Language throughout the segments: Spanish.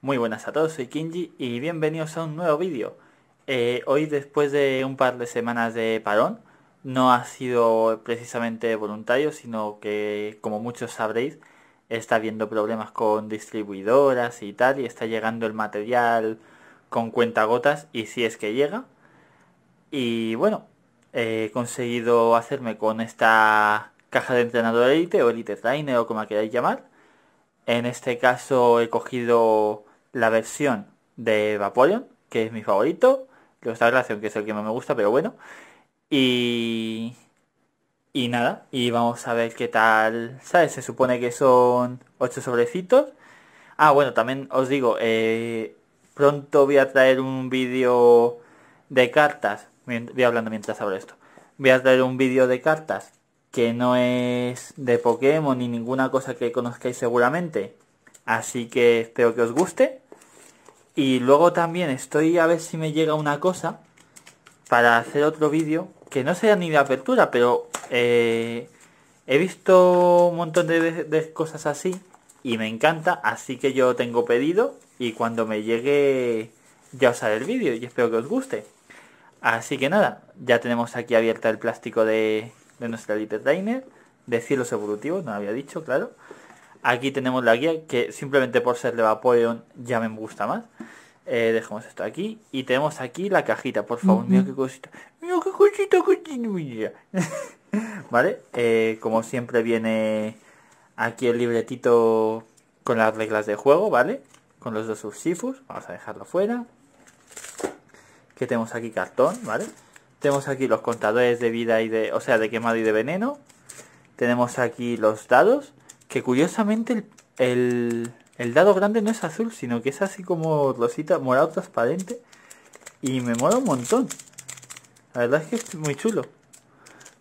Muy buenas a todos, soy Kinji y bienvenidos a un nuevo vídeo. Eh, hoy después de un par de semanas de parón, no ha sido precisamente voluntario, sino que como muchos sabréis, está habiendo problemas con distribuidoras y tal, y está llegando el material con cuentagotas, y si es que llega. Y bueno, he conseguido hacerme con esta caja de entrenador Elite o Elite Trainer o como queráis llamar. En este caso he cogido la versión de Vaporeon, que es mi favorito. que está que es el que más me gusta, pero bueno. Y... Y nada, y vamos a ver qué tal, ¿sabes? Se supone que son 8 sobrecitos. Ah, bueno, también os digo, eh, pronto voy a traer un vídeo de cartas. Voy hablando mientras abro esto. Voy a traer un vídeo de cartas que no es de Pokémon ni ninguna cosa que conozcáis seguramente. Así que espero que os guste. Y luego también estoy a ver si me llega una cosa para hacer otro vídeo, que no sea ni de apertura, pero eh, he visto un montón de, cosas así y me encanta, así que yo tengo pedido y cuando me llegue ya os haré el vídeo y espero que os guste. Así que nada, ya tenemos aquí abierta el plástico de, de nuestra Diner. de cielos evolutivos, no había dicho, claro. Aquí tenemos la guía que simplemente por ser de Vaporeon ya me gusta más. Eh, dejamos esto aquí. Y tenemos aquí la cajita, por favor. mío qué mm-hmm. cosita. Mira qué cosita, ¿Vale? Eh, como siempre viene aquí el libretito con las reglas de juego, ¿vale? Con los dos subsifus. Vamos a dejarlo fuera. Que tenemos aquí cartón, ¿vale? Tenemos aquí los contadores de vida y de... O sea, de quemado y de veneno. Tenemos aquí los dados. Que curiosamente el el dado grande no es azul, sino que es así como rosita, morado transparente. Y me mola un montón. La verdad es que es muy chulo.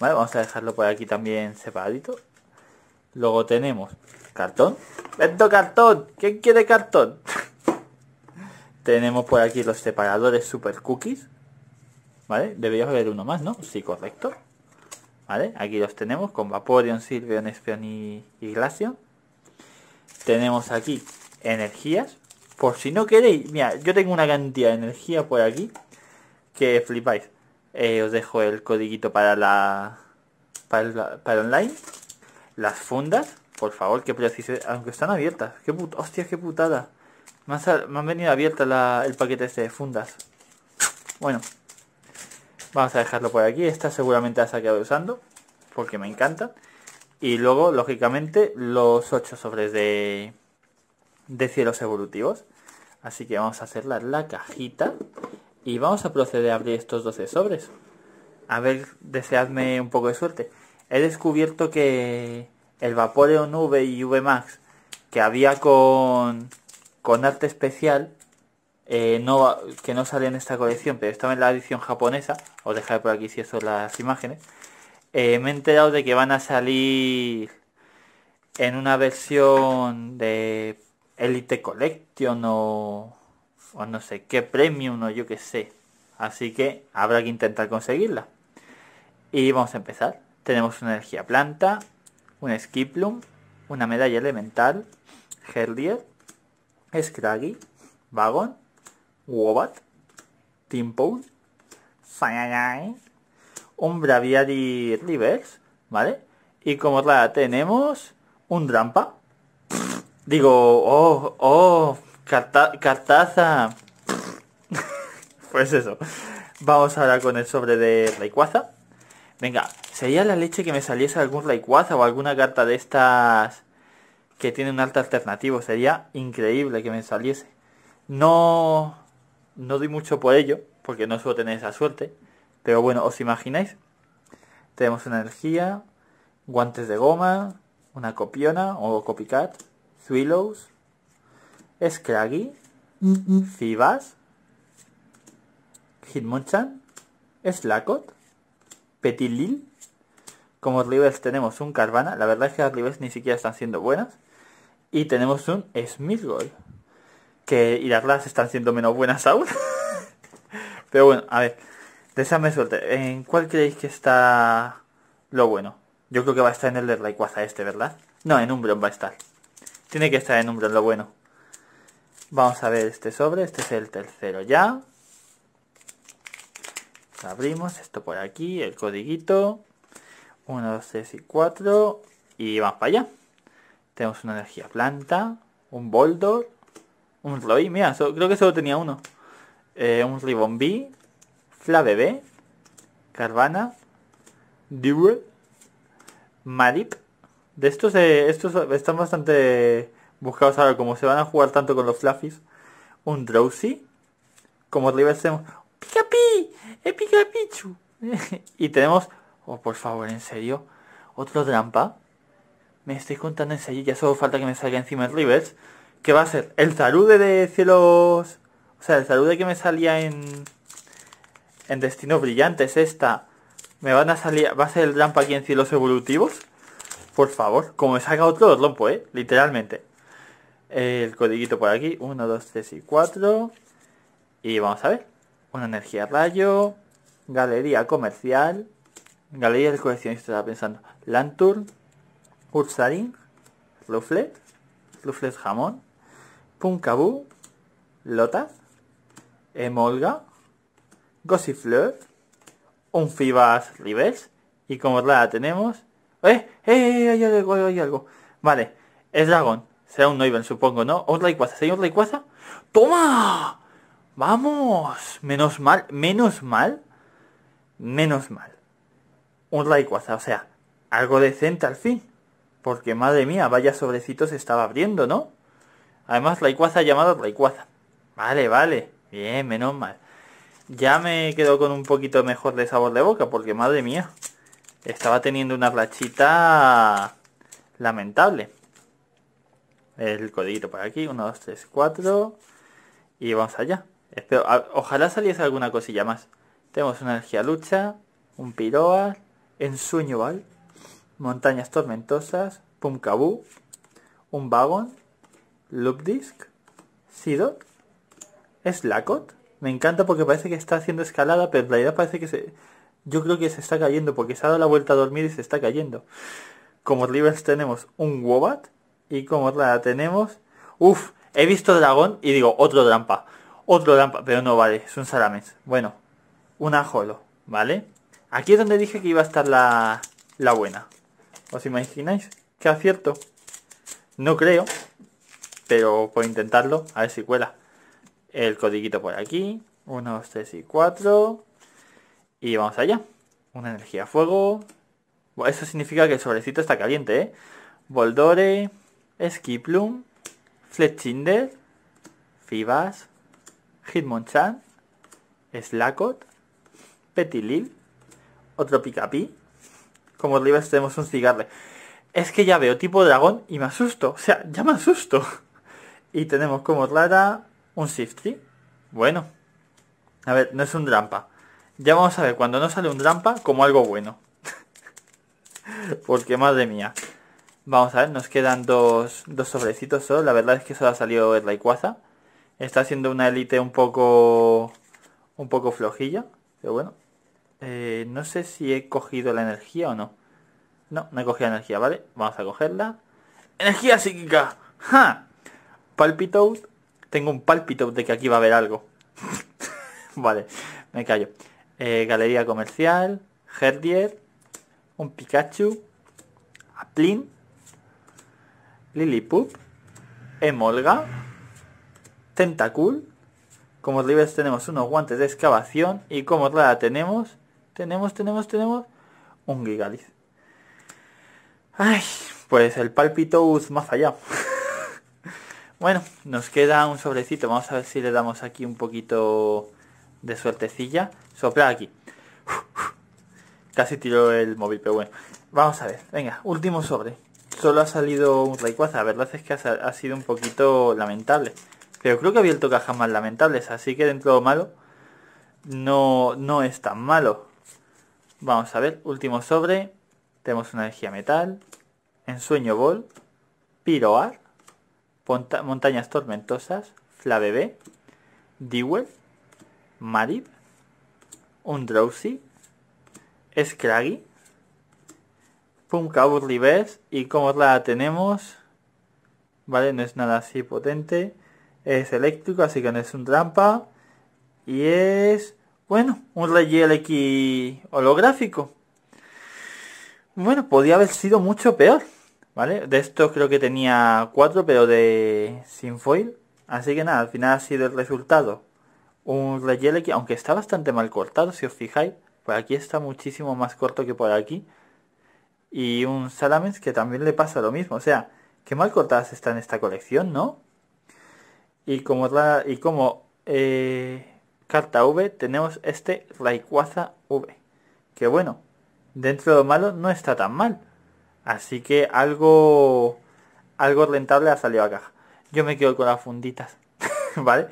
Vale, vamos a dejarlo por aquí también separadito. Luego tenemos cartón. ¡Vendo cartón! ¿Quién quiere cartón? tenemos por aquí los separadores super cookies. ¿Vale? Debería haber uno más, ¿no? Sí, correcto. ¿Vale? Aquí los tenemos con Vaporeon, Silveon, Espeon y, y tenemos aquí energías. Por si no queréis, mira, yo tengo una cantidad de energía por aquí que flipáis. Eh, os dejo el codiguito para la, para para online. Las fundas, por favor, que precise, aunque están abiertas. Qué put, hostia, qué putada. Me han, venido abierta el paquete este de fundas. Bueno, vamos a dejarlo por aquí. Esta seguramente la saqueado usando porque me encanta. Y luego, lógicamente, los 8 sobres de, cielos evolutivos. Así que vamos a hacer la cajita y vamos a proceder a abrir estos 12 sobres. A ver, deseadme un poco de suerte. He descubierto que el Vaporeon V y VMAX que había con, arte especial, eh, que no sale en esta colección, pero estaba en la edición japonesa, os dejaré por aquí si son las imágenes, eh, me he enterado de que van a salir en una versión de Elite Collection o, no sé qué premium o yo qué sé. Así que habrá que intentar conseguirla. Y vamos a empezar. Tenemos una energía planta, un Skiplum, una medalla elemental, Herdier, Scraggy, Vagon, Wobat, Timpool, Saiyajin, un Braviary rivers ¿vale? Y como la tenemos un Drampa. Digo, oh, oh, carta cartaza. pues eso. Vamos ahora con el sobre de Rayquaza. Venga, sería la leche que me saliese algún Rayquaza o alguna carta de estas que tiene un alta alternativo. Sería increíble que me saliese. No, no doy mucho por ello, porque no suelo tener esa suerte. Pero bueno, ¿os imagináis? Tenemos una energía, guantes de goma, una copiona o copycat, Thrillows, Scraggy, Fibas, Hitmonchan, Petit Petilil. Como rivers tenemos un Carvana, la verdad es que las rivers ni siquiera están siendo buenas. Y tenemos un Smithgold, que y las están siendo menos buenas aún. Pero bueno, a ver, Déjame suerte. ¿En cuál creéis que está lo bueno? Yo creo que va a estar en el de Rayquaza este, ¿verdad? No, en Umbreon va a estar. Tiene que estar en Umbreon lo bueno. Vamos a ver este sobre. Este es el tercero ya. abrimos. Esto por aquí. El codiguito. 1, 2, 3 y 4. Y vamos para allá. Tenemos una energía planta. Un Boldor. Un Roy. Mira, creo que solo tenía uno. Eh, un Ribbon B bebé Carvana, Dewey, Madip. De estos, eh, estos están bastante buscados ahora, como se van a jugar tanto con los Fluffies. Un Drowsy, como Rivers tenemos Pikapi, el eh, y tenemos, oh por favor, en serio, otro trampa. Me estoy contando en serio, ya solo falta que me salga encima el Rivers. Que va a ser el salude de cielos. O sea, el salude que me salía en en destino brillante es esta. ¿Me van a salir, va a ser el rampa aquí en Cielos Evolutivos? Por favor, como me saca otro rompo, ¿eh? Literalmente. El codiguito por aquí, 1, 2, 3 y 4. Y vamos a ver. Una energía rayo. Galería comercial. Galería del coleccionista, estaba pensando. Lanturn. Ursaring. Ruflet. Ruflet jamón. Punkabu. Lota. Emolga. Gossifleur, un Fibas Rivers, y como la tenemos... Eh, ¡Eh! ¡Eh! hay algo, hay algo. Vale, es dragón. Será un Noiven, supongo, ¿no? Un Rayquaza. un ¡Toma! ¡Vamos! Menos mal, menos mal, menos mal. Un Rayquaza, o sea, algo decente al fin. Porque, madre mía, vaya sobrecito se estaba abriendo, ¿no? Además, Rayquaza llamado Rayquaza. Vale, vale. Bien, menos mal. Ya me quedo con un poquito mejor de sabor de boca, porque madre mía, estaba teniendo una rachita lamentable. El codito por aquí, 1, 2, 3, 4. Y vamos allá. ojalá saliese alguna cosilla más. Tenemos una energía lucha, un piroa, ensueño val, montañas tormentosas, Pumkabu, un vagón, loop disc, sidot, slacot, me encanta porque parece que está haciendo escalada, pero en realidad parece que se... Yo creo que se está cayendo porque se ha dado la vuelta a dormir y se está cayendo. Como Rivers tenemos un Wobat y como la tenemos... Uf, he visto dragón y digo, otro trampa. Otro trampa, pero no vale, es un Salamence. Bueno, un Ajolo, ¿vale? Aquí es donde dije que iba a estar la, la buena. ¿Os imagináis? ¿Qué acierto? No creo, pero por intentarlo, a ver si cuela el codiguito por aquí, 1, 2, 3 y 4. Y vamos allá. Una energía fuego. Eso significa que el sobrecito está caliente, ¿eh? Boldore, Skiplum, Fletchinder, Fibas, Hitmonchan, Slakot, Petilil, otro Picapi. Como rivas tenemos un cigarre Es que ya veo tipo dragón y me asusto. O sea, ya me asusto. Y tenemos como rara un shifty, Bueno. A ver, no es un Drampa. Ya vamos a ver cuando no sale un Drampa como algo bueno. Porque madre mía. Vamos a ver, nos quedan dos, sobrecitos solo. La verdad es que solo ha salido el laicuaza Está haciendo una élite un poco... Un poco flojilla. Pero bueno. Eh, no sé si he cogido la energía o no. No, no he cogido energía, ¿vale? Vamos a cogerla. ¡Energía psíquica! ¡Ja! Palpitoad tengo un pálpito de que aquí va a haber algo. vale, me callo. Eh, galería comercial, Herdier, un Pikachu, Aplin, Lillipup, Emolga, Tentacool. Como rivers este tenemos unos guantes de excavación y como rara tenemos, tenemos, tenemos, tenemos un Gigalis. Ay, pues el palpito más allá. Bueno, nos queda un sobrecito. Vamos a ver si le damos aquí un poquito de suertecilla. Sopla aquí. Casi tiró el móvil, pero bueno. Vamos a ver. Venga, último sobre. Solo ha salido un Rayquaza. La verdad es que ha, sido un poquito lamentable. Pero creo que ha abierto cajas más lamentables. Así que dentro de lo malo, no, no es tan malo. Vamos a ver. Último sobre. Tenemos una energía metal. Ensueño vol. Piroar. Montañas Tormentosas, Flabebe, Dewell, Marib, Undrowsy, Scraggy, Punka y como la tenemos, ¿vale? No es nada así potente, es eléctrico, así que no es un trampa, y es, bueno, un rey X holográfico. Bueno, podía haber sido mucho peor. ¿Vale? De esto creo que tenía 4, pero de sin foil. Así que nada, al final ha sido el resultado. Un relleno que, aunque está bastante mal cortado, si os fijáis, por aquí está muchísimo más corto que por aquí. Y un Salamence que también le pasa lo mismo. O sea, qué mal cortadas está en esta colección, ¿no? Y como, y como eh, carta V tenemos este Rayquaza V. Que bueno, dentro de lo malo no está tan mal. Así que algo, algo rentable ha salido caja. Yo me quedo con las funditas, ¿vale?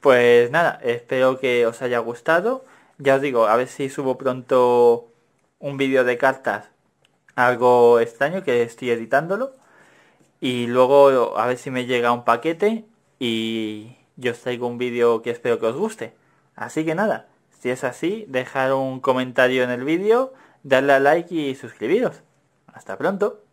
Pues nada, espero que os haya gustado. Ya os digo, a ver si subo pronto un vídeo de cartas algo extraño que estoy editándolo. Y luego a ver si me llega un paquete y yo os traigo un vídeo que espero que os guste. Así que nada, si es así, dejar un comentario en el vídeo, darle a like y suscribiros. Hasta pronto.